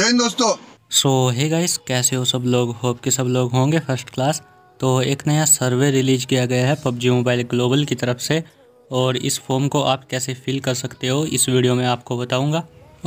जय हिंद दोस्तों सो hey guys कैसे हो सब लोग होप के सब लोग होंगे फर्स्ट क्लास तो एक नया सर्वे रिलीज किया गया है पबजी मोबाइल ग्लोबल की तरफ से और इस फॉर्म को आप कैसे फिल कर सकते हो इस वीडियो में आपको बताऊंगा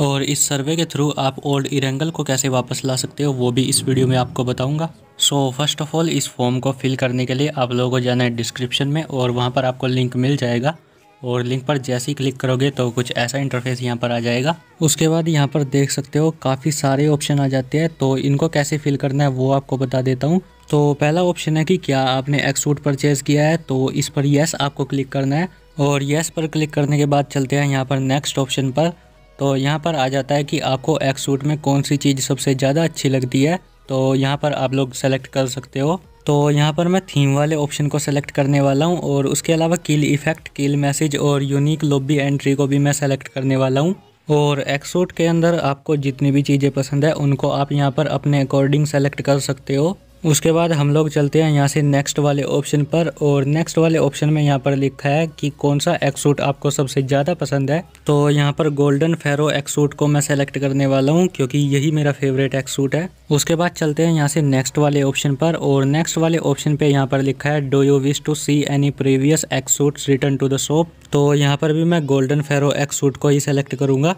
और इस सर्वे के थ्रू आप ओल्ड इरेंगल को कैसे वापस ला सकते हो वो भी इस वीडियो में आपको बताऊंगा सो फर्स्ट ऑफ ऑल इस फॉर्म को फिल करने के लिए आप लोगों को जाना है डिस्क्रिप्शन में और वहाँ पर आपको लिंक मिल जाएगा और लिंक पर जैसे ही क्लिक करोगे तो कुछ ऐसा इंटरफेस यहाँ पर आ जाएगा उसके बाद यहाँ पर देख सकते हो काफ़ी सारे ऑप्शन आ जाते हैं तो इनको कैसे फिल करना है वो आपको बता देता हूँ तो पहला ऑप्शन है कि क्या आपने एक्सूट सूट परचेज़ किया है तो इस पर येस आपको क्लिक करना है और येस पर क्लिक करने के बाद चलते हैं यहाँ पर नेक्स्ट ऑप्शन पर तो यहाँ पर आ जाता है कि आपको एक्सूट सूट में कौन सी चीज़ सबसे ज़्यादा अच्छी लगती है तो यहाँ पर आप लोग सेलेक्ट कर सकते हो तो यहाँ पर मैं थीम वाले ऑप्शन को सेलेक्ट करने वाला हूँ और उसके अलावा किल इफेक्ट किल मैसेज और यूनिक लॉबी एंट्री को भी मैं सेलेक्ट करने वाला हूँ और एक्सोट के अंदर आपको जितनी भी चीज़ें पसंद है उनको आप यहाँ पर अपने अकॉर्डिंग सेलेक्ट कर सकते हो उसके बाद हम लोग चलते हैं यहाँ से नेक्स्ट वाले ऑप्शन पर और नेक्स्ट वाले ऑप्शन में यहाँ पर लिखा है कि कौन सा सूट आपको सबसे ज़्यादा पसंद है तो यहाँ पर गोल्डन फेरो सूट को मैं सेलेक्ट करने वाला हूँ क्योंकि यही मेरा फेवरेट सूट है उसके बाद चलते हैं यहाँ से नेक्स्ट वाले ऑप्शन पर और नेक्स्ट वाले ऑप्शन पर यहाँ पर लिखा है do you wish to see any previous suit return to the shop तो यहाँ पर भी मैं गोल्डन फेरो सूट को ही सेलेक्ट करूँगा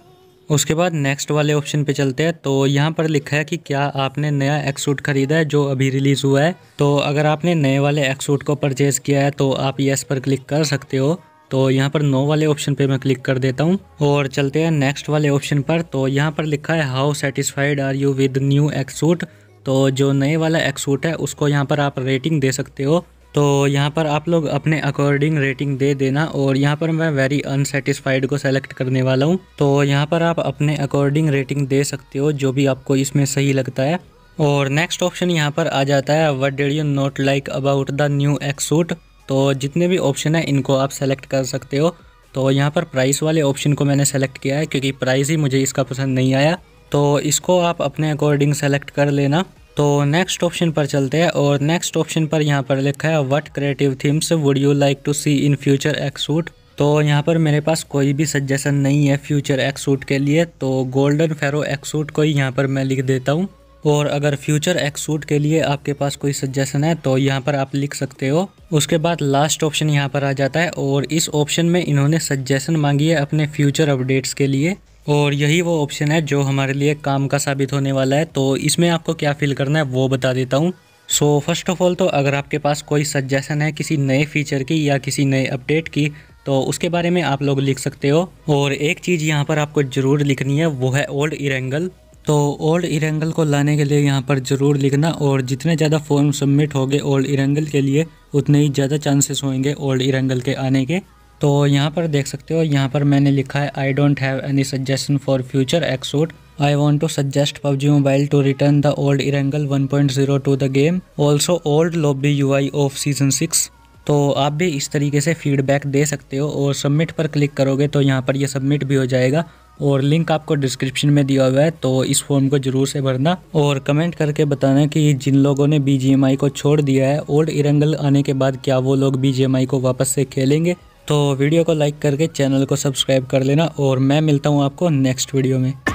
उसके बाद नेक्स्ट वाले ऑप्शन पे चलते हैं तो यहाँ पर लिखा है कि क्या आपने नया एक्सूट ख़रीदा है जो अभी रिलीज़ हुआ है तो अगर आपने नए वाले एक्सूट को परचेज़ किया है तो आप येस पर क्लिक कर सकते हो तो यहाँ पर नो वाले ऑप्शन पे मैं क्लिक कर देता हूँ और चलते हैं नेक्स्ट वाले ऑप्शन पर तो यहाँ पर लिखा है how satisfied are you with new X suit तो जो नए वाला एक्सूट है उसको यहाँ पर आप रेटिंग दे सकते हो तो यहाँ पर आप लोग अपने अकॉर्डिंग रेटिंग दे देना और यहाँ पर मैं वेरी अनसेटिस्फाइड को सेलेक्ट करने वाला हूँ तो यहाँ पर आप अपने अकॉर्डिंग रेटिंग दे सकते हो जो भी आपको इसमें सही लगता है और नेक्स्ट ऑप्शन यहाँ पर आ जाता है what did you not like about the new X suit तो जितने भी ऑप्शन हैं इनको आप सेलेक्ट कर सकते हो तो यहाँ पर प्राइस वाले ऑप्शन को मैंने सेलेक्ट किया है क्योंकि प्राइस ही मुझे इसका पसंद नहीं आया तो इसको आप अपने अकॉर्डिंग सेलेक्ट कर लेना तो नेक्स्ट ऑप्शन पर चलते हैं और नेक्स्ट ऑप्शन पर यहाँ पर लिखा है what creative themes would you like to see in future X suit तो यहाँ पर मेरे पास कोई भी सजेशन नहीं है फ्यूचर एक्सूट के लिए तो गोल्डन फेरो एक्सूट को ही यहाँ पर मैं लिख देता हूँ और अगर फ्यूचर एक्सूट के लिए आपके पास कोई सजेशन है तो यहाँ पर आप लिख सकते हो उसके बाद लास्ट ऑप्शन यहाँ पर आ जाता है और इस ऑप्शन में इन्होंने सजेशन मांगी है अपने फ्यूचर अपडेट्स के लिए और यही वो ऑप्शन है जो हमारे लिए काम का साबित होने वाला है तो इसमें आपको क्या फील करना है वो बता देता हूँ सो फर्स्ट ऑफ ऑल तो अगर आपके पास कोई सजेशन है किसी नए फीचर की या किसी नए अपडेट की तो उसके बारे में आप लोग लिख सकते हो और एक चीज़ यहाँ पर आपको ज़रूर लिखनी है वो है ओल्ड इरेंगल तो ओल्ड इरेंगल को लाने के लिए यहाँ पर ज़रूर लिखना और जितने ज़्यादा फॉर्म सबमिट होंगे ओल्ड इरेंगल के लिए उतने ही ज़्यादा चांसेस होंगे ओल्ड इरेंगल के आने के तो यहाँ पर देख सकते हो यहाँ पर मैंने लिखा है I don't have any suggestion for future X suit I want to suggest PUBG Mobile to return the old Erangel 1.0 the game also old lobby U I of season six तो आप भी इस तरीके से फीडबैक दे सकते हो और सबमिट पर क्लिक करोगे तो यहाँ पर ये सबमिट भी हो जाएगा और लिंक आपको डिस्क्रिप्शन में दिया हुआ है तो इस फॉर्म को ज़रूर से भरना और कमेंट करके बताना कि जिन लोगों ने बी को छोड़ दिया है ओल्ड इरंगल आने के बाद क्या वो लोग बी को वापस से खेलेंगे तो वीडियो को लाइक करके चैनल को सब्सक्राइब कर लेना और मैं मिलता हूँ आपको नेक्स्ट वीडियो में